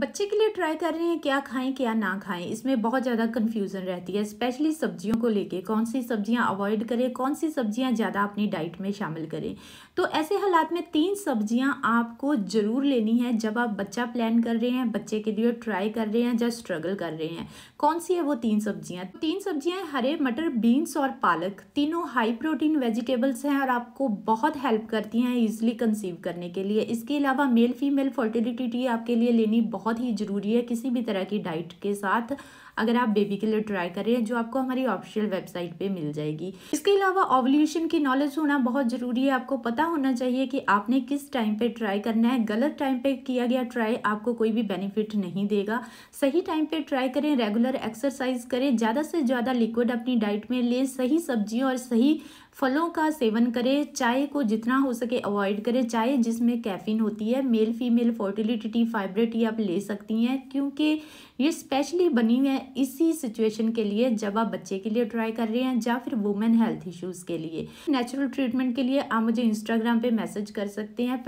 बच्चे के लिए ट्राई कर रहे हैं क्या खाएं क्या ना खाएं इसमें बहुत ज़्यादा कन्फ्यूज़न रहती है स्पेशली सब्जियों को लेके कौन सी सब्जियां अवॉइड करें कौन सी सब्जियां ज़्यादा अपनी डाइट में शामिल करें तो ऐसे हालात में तीन सब्जियां आपको ज़रूर लेनी है जब आप बच्चा प्लान कर रहे हैं बच्चे के लिए ट्राई कर रहे हैं जब स्ट्रगल कर रहे हैं कौन सी है वो तीन सब्जियाँ तीन सब्जियाँ हरे मटर बीन्स और पालक तीनों हाई प्रोटीन वेजिटेबल्स हैं और आपको बहुत हेल्प करती हैं ईजिली कंसीव करने के लिए इसके अलावा मेल फीमेल फर्टिलिटी आपके लिए लेनी बहुत बहुत ही ज़रूरी है किसी भी तरह की डाइट के साथ अगर आप बेबी के लिए ट्राई करें जो आपको हमारी ऑफिशियल वेबसाइट पे मिल जाएगी इसके अलावा ओवल्यूशन की नॉलेज होना बहुत ज़रूरी है आपको पता होना चाहिए कि आपने किस टाइम पे ट्राई करना है गलत टाइम पे किया गया ट्राई आपको कोई भी बेनिफिट नहीं देगा सही टाइम पे ट्राई करें रेगुलर एक्सरसाइज करें ज़्यादा से ज़्यादा लिक्विड अपनी डाइट में लें सही सब्जियों और सही फलों का सेवन करें चाय को जितना हो सके अवॉइड करें चाय जिसमें कैफीन होती है मेल फीमेल फर्टिलिटी फाइब्रेट आप ले ले सकती हैं क्योंकि ये स्पेशली बनी हुई है इसी सिचुएशन के लिए जब आप बच्चे के लिए ट्राई कर रहे हैं या फिर वुमेन हेल्थ इश्यूज़ के लिए नेचुरल ट्रीटमेंट के लिए आप मुझे इंस्टाग्राम पे मैसेज कर सकते हैं